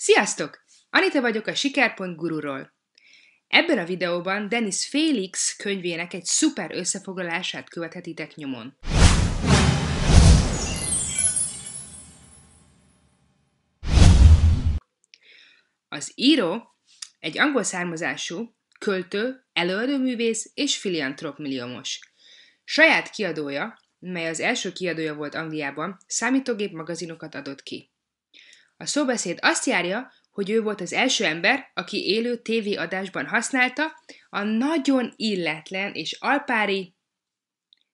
Sziasztok! Anita vagyok a Siker.gururól. Ebben a videóban Dennis Félix könyvének egy szuper összefoglalását követhetitek nyomon. Az író egy angol származású, költő, előadóművész és filiantrop milliómos. Saját kiadója, mely az első kiadója volt Angliában, számítógép magazinokat adott ki. A szóbeszéd azt járja, hogy ő volt az első ember, aki élő tévéadásban használta a nagyon illetlen és alpári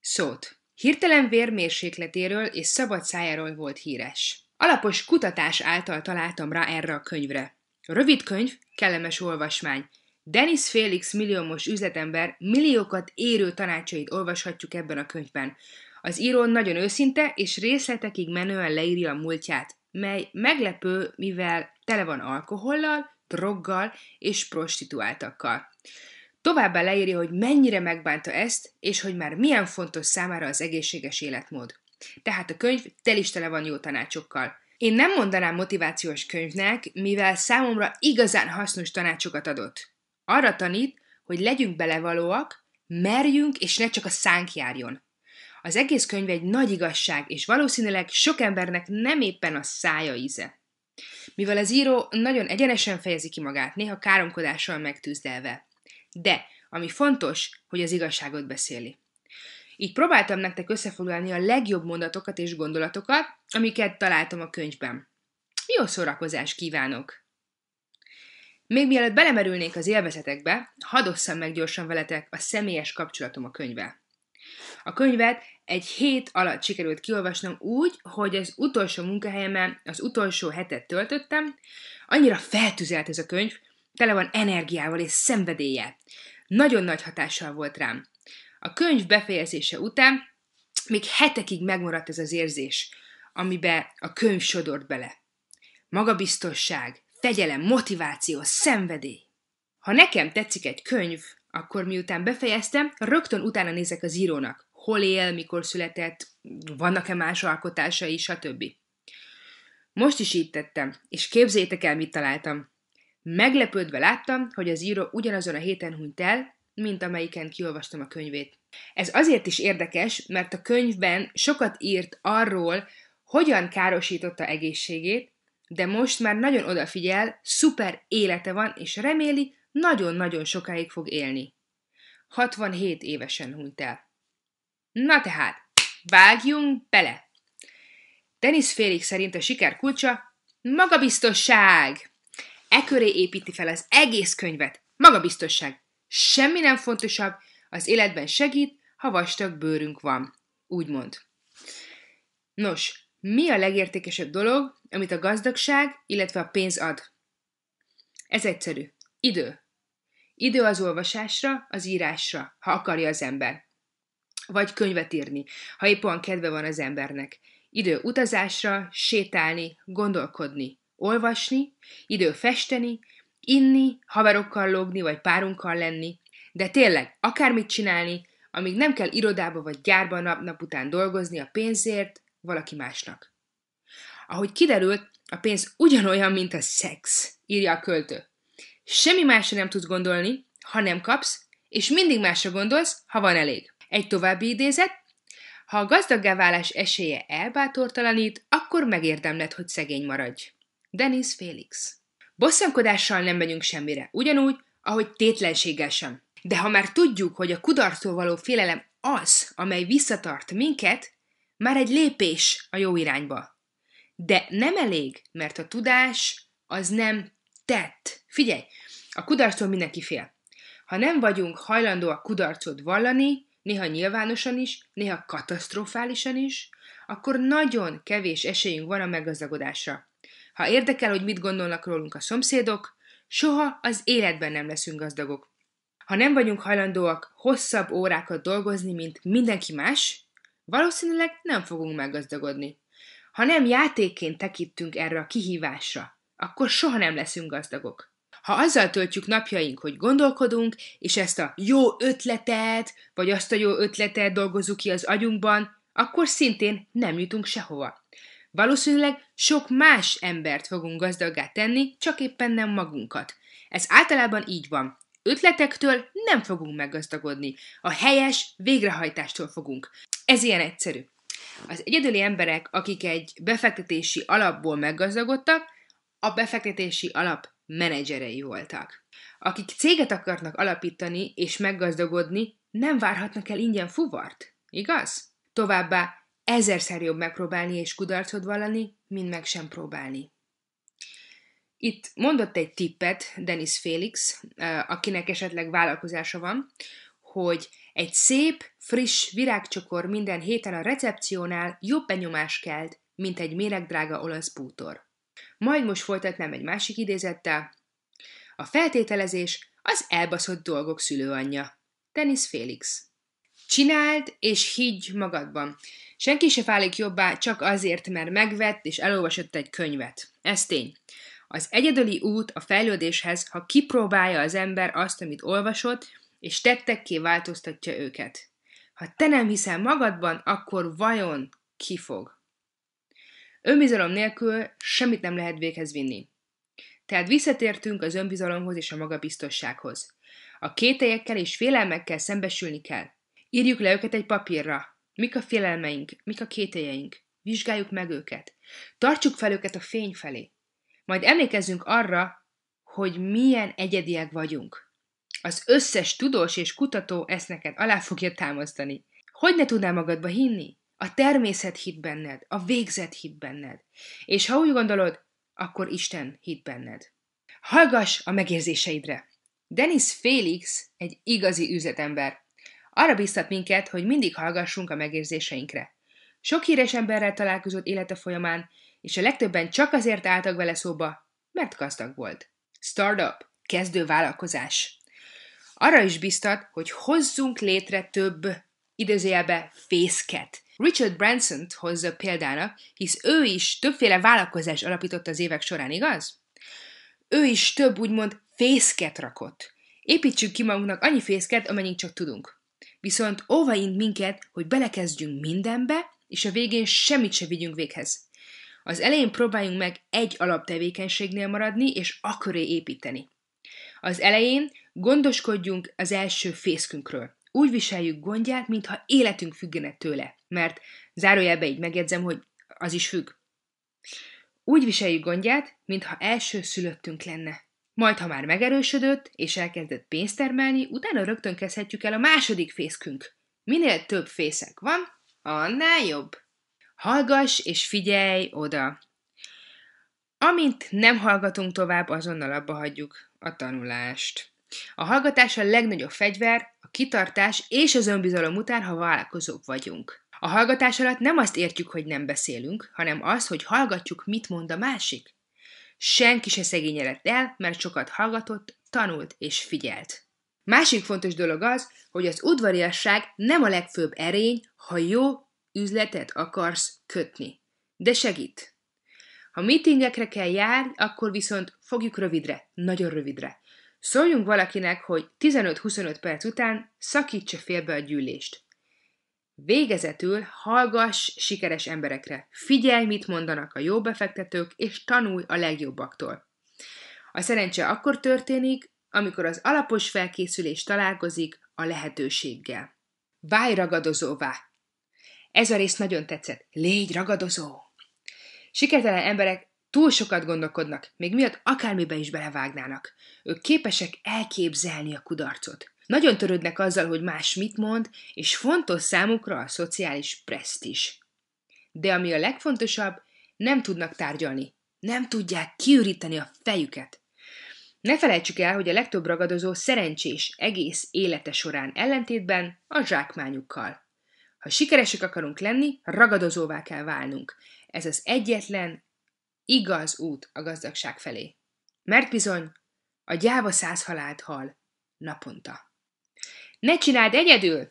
szót. Hirtelen vérmérsékletéről és szabad szájáról volt híres. Alapos kutatás által találtam rá erre a könyvre. Rövid könyv, kellemes olvasmány. Dennis Félix milliómos üzletember milliókat érő tanácsait olvashatjuk ebben a könyvben. Az író nagyon őszinte és részletekig menően leírja a múltját, mely meglepő, mivel tele van alkohollal, droggal és prostituáltakkal. Továbbá leírja, hogy mennyire megbánta ezt, és hogy már milyen fontos számára az egészséges életmód. Tehát a könyv tel is tele van jó tanácsokkal. Én nem mondanám motivációs könyvnek, mivel számomra igazán hasznos tanácsokat adott. Arra tanít, hogy legyünk belevalóak, merjünk, és ne csak a szánk járjon. Az egész könyv egy nagy igazság, és valószínűleg sok embernek nem éppen a szája íze. Mivel az író nagyon egyenesen fejezi ki magát, néha káromkodással megtűzdelve. De, ami fontos, hogy az igazságot beszéli. Így próbáltam nektek összefoglalni a legjobb mondatokat és gondolatokat, amiket találtam a könyvben. Jó szórakozást kívánok! Még mielőtt belemerülnék az élvezetekbe, hadd osszam meg gyorsan veletek a személyes kapcsolatom a könyvvel. A könyvet egy hét alatt sikerült kiolvasnom úgy, hogy az utolsó munkahelyemen az utolsó hetet töltöttem, annyira feltüzelt ez a könyv, tele van energiával és szenvedélye. Nagyon nagy hatással volt rám. A könyv befejezése után még hetekig megmaradt ez az érzés, amibe a könyv sodort bele. Magabiztosság, fegyelem, motiváció, szenvedély. Ha nekem tetszik egy könyv, akkor miután befejeztem, rögtön utána nézek az írónak, hol él, mikor született, vannak-e más alkotásai, stb. Most is így tettem, és képzétek el, mit találtam. Meglepődve láttam, hogy az író ugyanazon a héten hunyt el, mint amelyiken kiolvastam a könyvét. Ez azért is érdekes, mert a könyvben sokat írt arról, hogyan károsította egészségét, de most már nagyon odafigyel, szuper élete van, és reméli, nagyon-nagyon sokáig fog élni. 67 évesen hunyt el. Na tehát, vágjunk bele! Denis Félix szerint a siker kulcsa magabiztosság! E köré építi fel az egész könyvet. Magabiztosság. Semmi nem fontosabb, az életben segít, ha vastag bőrünk van. Úgy mond. Nos, mi a legértékesebb dolog, amit a gazdagság, illetve a pénz ad? Ez egyszerű. Idő. Idő az olvasásra, az írásra, ha akarja az ember vagy könyvet írni, ha épp olyan kedve van az embernek. Idő utazásra, sétálni, gondolkodni, olvasni, idő festeni, inni, haverokkal lógni, vagy párunkkal lenni, de tényleg, akármit csinálni, amíg nem kell irodába vagy gyárba nap-nap után dolgozni a pénzért valaki másnak. Ahogy kiderült, a pénz ugyanolyan, mint a szex, írja a költő. Semmi másra nem tudsz gondolni, ha nem kapsz, és mindig másra gondolsz, ha van elég. Egy további idézet. Ha a gazdaggá válás esélye elbátortalanít, akkor megérdemled, hogy szegény maradj. Denis Félix. Bosszankodással nem megyünk semmire, ugyanúgy, ahogy tétlenséggel sem. De ha már tudjuk, hogy a kudarctól való félelem az, amely visszatart minket, már egy lépés a jó irányba. De nem elég, mert a tudás az nem tett. Figyelj, a kudarctól mindenki fél. Ha nem vagyunk hajlandóak kudarcot vallani, néha nyilvánosan is, néha katasztrofálisan is, akkor nagyon kevés esélyünk van a meggazdagodásra. Ha érdekel, hogy mit gondolnak rólunk a szomszédok, soha az életben nem leszünk gazdagok. Ha nem vagyunk hajlandóak hosszabb órákat dolgozni, mint mindenki más, valószínűleg nem fogunk meggazdagodni. Ha nem játékként tekintünk erre a kihívásra, akkor soha nem leszünk gazdagok. Ha azzal töltjük napjaink, hogy gondolkodunk, és ezt a jó ötletet, vagy azt a jó ötletet dolgozzuk ki az agyunkban, akkor szintén nem jutunk sehova. Valószínűleg sok más embert fogunk gazdaggá tenni, csak éppen nem magunkat. Ez általában így van. Ötletektől nem fogunk meggazdagodni, a helyes végrehajtástól fogunk. Ez ilyen egyszerű. Az egyedüli emberek, akik egy befektetési alapból meggazdagodtak, a befektetési alap menedzserei voltak. Akik céget akarnak alapítani és meggazdagodni, nem várhatnak el ingyen fuvart, igaz? Továbbá ezerszer jobb megpróbálni és kudarcod vallani, mint meg sem próbálni. Itt mondott egy tippet Denis Félix, akinek esetleg vállalkozása van, hogy egy szép, friss virágcsokor minden héten a recepciónál jobb benyomás kelt, mint egy méregdrága olasz bútor. Majd most folytatnám egy másik idézettel. A feltételezés az elbaszott dolgok szülőanyja. Dennis Félix. Csináld és higgy magadban. Senki se válik jobbá csak azért, mert megvett és elolvasott egy könyvet. Ez tény. Az egyedüli út a fejlődéshez, ha kipróbálja az ember azt, amit olvasott, és tettekké változtatja őket. Ha te nem hiszel magadban, akkor vajon ki fog? Önbizalom nélkül semmit nem lehet véghez vinni. Tehát visszatértünk az önbizalomhoz és a magabiztossághoz. A kételyekkel és félelmekkel szembesülni kell. Írjuk le őket egy papírra. Mik a félelmeink, mik a kételjeink. Vizsgáljuk meg őket. Tartsuk fel őket a fény felé. Majd emlékezzünk arra, hogy milyen egyediek vagyunk. Az összes tudós és kutató ezt neked alá fogja támasztani. Hogy ne tudnál magadba hinni? A természet hit benned, a végzet hit benned. És ha úgy gondolod, akkor Isten hit benned. Hallgass a megérzéseidre! Denis Félix egy igazi üzletember. Arra biztat minket, hogy mindig hallgassunk a megérzéseinkre. Sok híres emberrel találkozott élete folyamán, és a legtöbben csak azért álltak vele szóba, mert gazdag volt. Startup, kezdő vállalkozás. Arra is biztat, hogy hozzunk létre több, időzélbe fészket, Richard Branson-t hozza példának, hisz ő is többféle vállalkozás alapított az évek során, igaz? Ő is több úgymond fészket rakott. Építsük ki magunknak annyi fészket, amennyit csak tudunk. Viszont óvaint minket, hogy belekezdjünk mindenbe, és a végén semmit se vigyünk véghez. Az elején próbáljunk meg egy alaptevékenységnél maradni, és akköré építeni. Az elején gondoskodjunk az első fészkünkről. Úgy viseljük gondját, mintha életünk függene tőle mert zárójelbe így megjegyzem, hogy az is függ. Úgy viseljük gondját, mintha első szülöttünk lenne. Majd, ha már megerősödött és elkezdett pénzt termelni, utána rögtön kezdhetjük el a második fészkünk. Minél több fészek van, annál jobb. Hallgass és figyelj oda! Amint nem hallgatunk tovább, azonnal abba hagyjuk a tanulást. A hallgatás a legnagyobb fegyver, a kitartás és az önbizalom után, ha vállalkozók vagyunk. A hallgatás alatt nem azt értjük, hogy nem beszélünk, hanem az, hogy hallgatjuk, mit mond a másik. Senki se szegényedett el, mert sokat hallgatott, tanult és figyelt. Másik fontos dolog az, hogy az udvariasság nem a legfőbb erény, ha jó üzletet akarsz kötni. De segít. Ha meetingekre kell járni, akkor viszont fogjuk rövidre, nagyon rövidre. Szóljunk valakinek, hogy 15-25 perc után szakítsa félbe a gyűlést. Végezetül hallgass sikeres emberekre, figyelj, mit mondanak a jó befektetők, és tanulj a legjobbaktól. A szerencse akkor történik, amikor az alapos felkészülés találkozik a lehetőséggel. Válj ragadozóvá! Ez a rész nagyon tetszett. Légy ragadozó! Sikertelen emberek túl sokat gondolkodnak, még miatt akármibe is belevágnának. Ők képesek elképzelni a kudarcot. Nagyon törődnek azzal, hogy más mit mond, és fontos számukra a szociális presztis. De ami a legfontosabb, nem tudnak tárgyalni. Nem tudják kiüríteni a fejüket. Ne felejtsük el, hogy a legtöbb ragadozó szerencsés egész élete során ellentétben a zsákmányukkal. Ha sikeresek akarunk lenni, ragadozóvá kell válnunk. Ez az egyetlen igaz út a gazdagság felé. Mert bizony, a gyáva száz halált hal naponta. Ne csináld egyedül!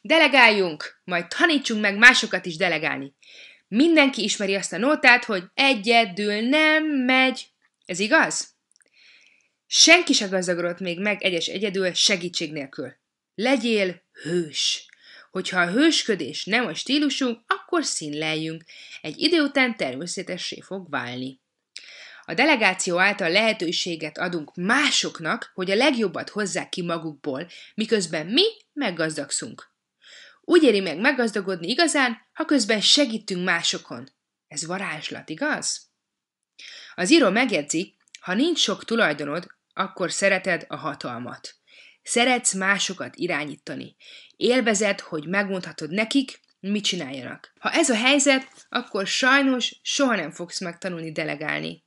Delegáljunk, majd tanítsunk meg másokat is delegálni. Mindenki ismeri azt a nótát, hogy egyedül nem megy. Ez igaz? Senki se gazdagodott még meg egyes egyedül segítség nélkül. Legyél hős! Hogyha a hősködés nem a stílusunk, akkor színleljünk. Egy idő után természetessé fog válni. A delegáció által lehetőséget adunk másoknak, hogy a legjobbat hozzák ki magukból, miközben mi meggazdagszunk. Úgy éri meg meggazdagodni igazán, ha közben segítünk másokon. Ez varázslat, igaz? Az író megjegyzi, ha nincs sok tulajdonod, akkor szereted a hatalmat. Szeretsz másokat irányítani. Élvezed, hogy megmondhatod nekik, mit csináljanak. Ha ez a helyzet, akkor sajnos soha nem fogsz megtanulni delegálni.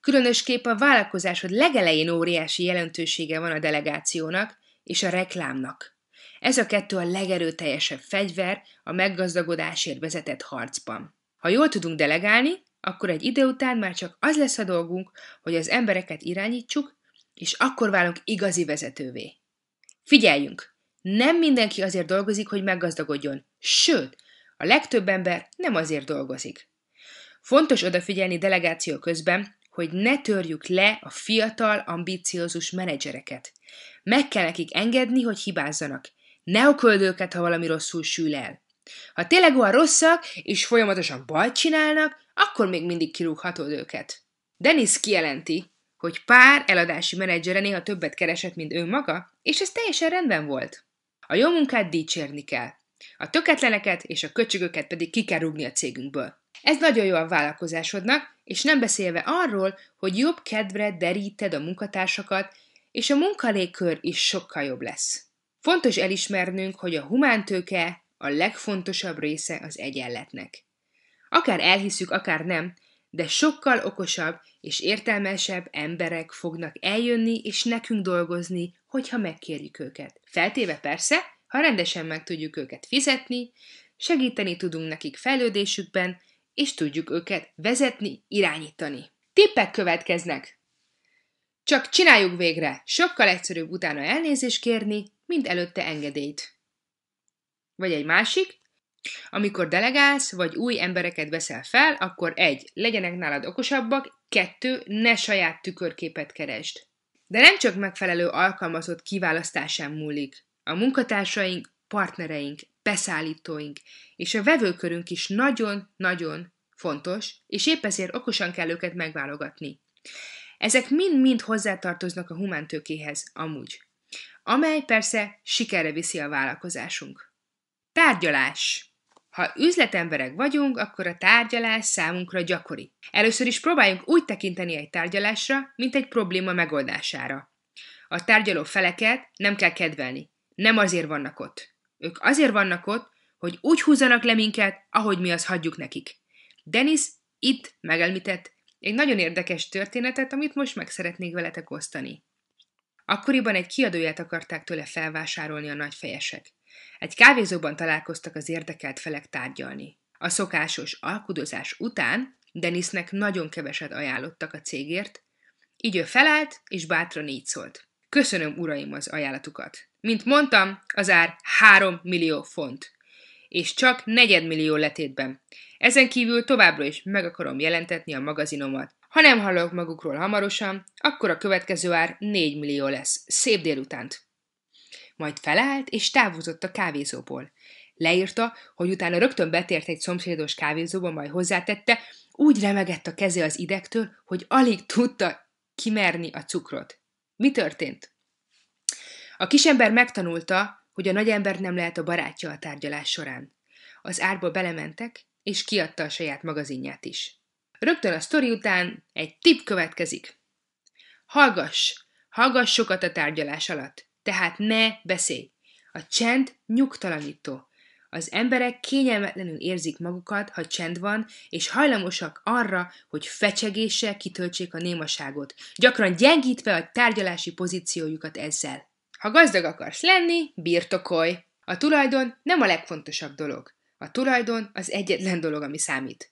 Különösképp a vállalkozásod legelején óriási jelentősége van a delegációnak és a reklámnak. Ez a kettő a legerőteljesebb fegyver a meggazdagodásért vezetett harcban. Ha jól tudunk delegálni, akkor egy idő után már csak az lesz a dolgunk, hogy az embereket irányítsuk, és akkor válunk igazi vezetővé. Figyeljünk! Nem mindenki azért dolgozik, hogy meggazdagodjon, sőt, a legtöbb ember nem azért dolgozik. Fontos odafigyelni delegáció közben, hogy ne törjük le a fiatal, ambíciózus menedzsereket. Meg kell nekik engedni, hogy hibázzanak. Ne okold őket, ha valami rosszul sül el. Ha tényleg olyan rosszak, és folyamatosan bajt csinálnak, akkor még mindig kirúghatod őket. Dennis kijelenti, hogy pár eladási menedzsere néha többet keresett, mint ő maga, és ez teljesen rendben volt. A jó munkát dicsérni kell. A töketleneket és a köcsögöket pedig ki kell rúgni a cégünkből. Ez nagyon jó a vállalkozásodnak, és nem beszélve arról, hogy jobb kedvre deríted a munkatársakat, és a munkalégkör is sokkal jobb lesz. Fontos elismernünk, hogy a humántőke a legfontosabb része az egyenletnek. Akár elhiszük, akár nem, de sokkal okosabb és értelmesebb emberek fognak eljönni és nekünk dolgozni, hogyha megkérjük őket. Feltéve persze, ha rendesen meg tudjuk őket fizetni, segíteni tudunk nekik fejlődésükben, és tudjuk őket vezetni, irányítani. Tippek következnek! Csak csináljuk végre! Sokkal egyszerűbb utána elnézést kérni, mint előtte engedélyt. Vagy egy másik, amikor delegálsz, vagy új embereket veszel fel, akkor egy, legyenek nálad okosabbak, kettő, ne saját tükörképet keresd. De nem csak megfelelő alkalmazott kiválasztásán múlik. A munkatársaink, partnereink, beszállítóink, és a vevőkörünk is nagyon-nagyon fontos, és épp ezért okosan kell őket megválogatni. Ezek mind-mind hozzátartoznak a humántőkéhez amúgy, amely persze sikerre viszi a vállalkozásunk. Tárgyalás! Ha üzletemberek vagyunk, akkor a tárgyalás számunkra gyakori. Először is próbáljunk úgy tekinteni egy tárgyalásra, mint egy probléma megoldására. A tárgyaló feleket nem kell kedvelni, nem azért vannak ott. Ők azért vannak ott, hogy úgy húzzanak le minket, ahogy mi azt hagyjuk nekik. Denis itt megelmített egy nagyon érdekes történetet, amit most meg szeretnék veletek osztani. Akkoriban egy kiadóját akarták tőle felvásárolni a nagyfejesek. Egy kávézóban találkoztak az érdekelt felek tárgyalni. A szokásos alkudozás után Denisnek nagyon keveset ajánlottak a cégért, így ő felállt, és bátran így szólt. Köszönöm, uraim, az ajánlatukat. Mint mondtam, az ár 3 millió font, és csak negyedmillió letétben. Ezen kívül továbbra is meg akarom jelentetni a magazinomat. Ha nem hallok magukról hamarosan, akkor a következő ár 4 millió lesz. Szép délutánt! Majd felállt és távozott a kávézóból. Leírta, hogy utána rögtön betért egy szomszédos kávézóba, majd hozzátette, úgy remegett a keze az idegtől, hogy alig tudta kimerni a cukrot. Mi történt? A kisember megtanulta, hogy a nagyember nem lehet a barátja a tárgyalás során. Az árba belementek, és kiadta a saját magazinját is. Rögtön a sztori után egy tip következik. Hallgass! Hallgass sokat a tárgyalás alatt, tehát ne beszélj! A csend nyugtalanító. Az emberek kényelmetlenül érzik magukat, ha csend van, és hajlamosak arra, hogy fecsegéssel kitöltsék a némaságot, gyakran gyengítve a tárgyalási pozíciójukat ezzel. Ha gazdag akarsz lenni, birtokolj! A tulajdon nem a legfontosabb dolog. A tulajdon az egyetlen dolog, ami számít.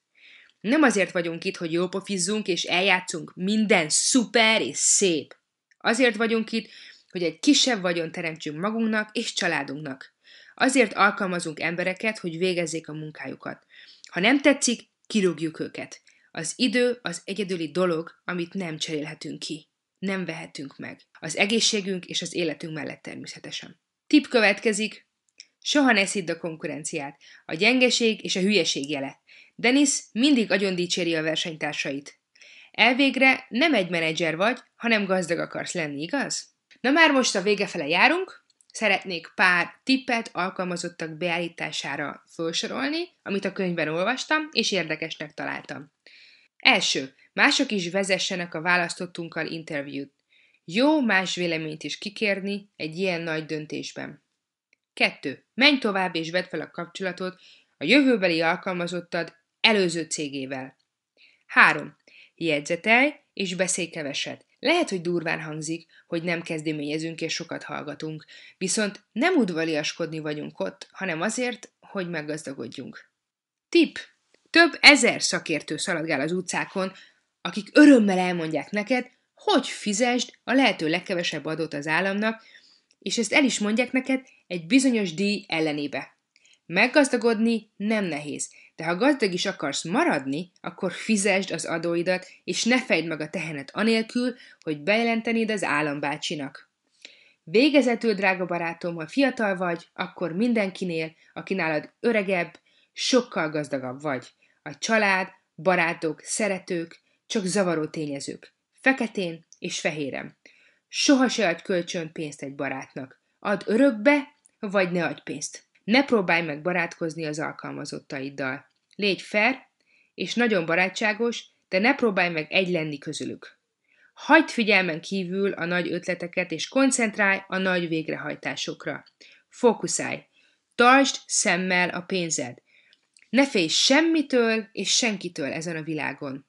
Nem azért vagyunk itt, hogy jópofizzunk és eljátszunk minden szuper és szép. Azért vagyunk itt, hogy egy kisebb vagyon teremtsünk magunknak és családunknak. Azért alkalmazunk embereket, hogy végezzék a munkájukat. Ha nem tetszik, kirúgjuk őket. Az idő az egyedüli dolog, amit nem cserélhetünk ki. Nem vehetünk meg. Az egészségünk és az életünk mellett természetesen. Tip következik. Soha ne szidd a konkurenciát. A gyengeség és a hülyeség jele. Denis mindig agyon dicséri a versenytársait. Elvégre nem egy menedzser vagy, hanem gazdag akarsz lenni, igaz? Na már most a vége fele járunk, szeretnék pár tippet alkalmazottak beállítására felsorolni, amit a könyvben olvastam és érdekesnek találtam. Első, mások is vezessenek a választottunkkal interjút. Jó más véleményt is kikérni egy ilyen nagy döntésben. Kettő: Menj tovább és vedd fel a kapcsolatot a jövőbeli alkalmazottad előző cégével. Három: Jegyzetelj és beszélj keveset. Lehet, hogy durván hangzik, hogy nem kezdeményezünk és sokat hallgatunk, viszont nem udvariaskodni vagyunk ott, hanem azért, hogy meggazdagodjunk. Tip! Több ezer szakértő szaladgál az utcákon, akik örömmel elmondják neked, hogy fizesd a lehető legkevesebb adót az államnak, és ezt el is mondják neked egy bizonyos díj ellenébe. Meggazdagodni nem nehéz, de ha gazdag is akarsz maradni, akkor fizesd az adóidat, és ne fejd meg a tehenet anélkül, hogy bejelentenéd az állambácsinak. Végezetül, drága barátom, ha fiatal vagy, akkor mindenkinél, aki nálad öregebb, sokkal gazdagabb vagy. A család, barátok, szeretők, csak zavaró tényezők. Feketén és fehérem. Soha se adj pénzt egy barátnak. Add örökbe, vagy ne adj pénzt. Ne próbálj meg barátkozni az alkalmazottaiddal. Légy fair, és nagyon barátságos, de ne próbálj meg egy lenni közülük. Hagyd figyelmen kívül a nagy ötleteket, és koncentrálj a nagy végrehajtásokra. Fókuszálj! Tartsd szemmel a pénzed! Ne félj semmitől és senkitől ezen a világon.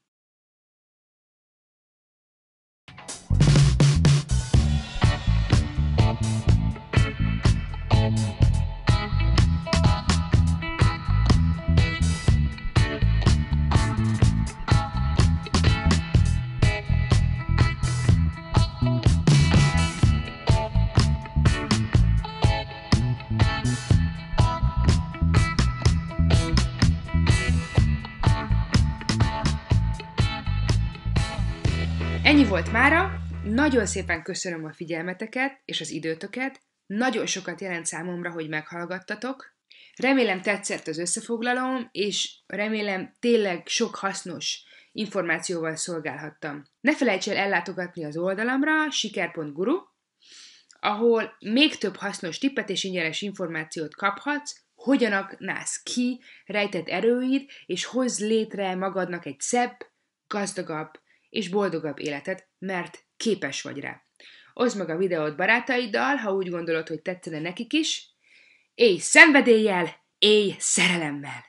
volt mára. Nagyon szépen köszönöm a figyelmeteket és az időtöket. Nagyon sokat jelent számomra, hogy meghallgattatok. Remélem tetszett az összefoglalóm, és remélem tényleg sok hasznos információval szolgálhattam. Ne felejts el ellátogatni az oldalamra siker.guru, ahol még több hasznos tippet és ingyenes információt kaphatsz, hogyan aknász ki rejtett erőid, és hozz létre magadnak egy szebb, gazdagabb és boldogabb életet mert képes vagy rá. Oszd meg a videót barátaiddal, ha úgy gondolod, hogy tetszene nekik is. Éj szenvedéllyel, éj szerelemmel!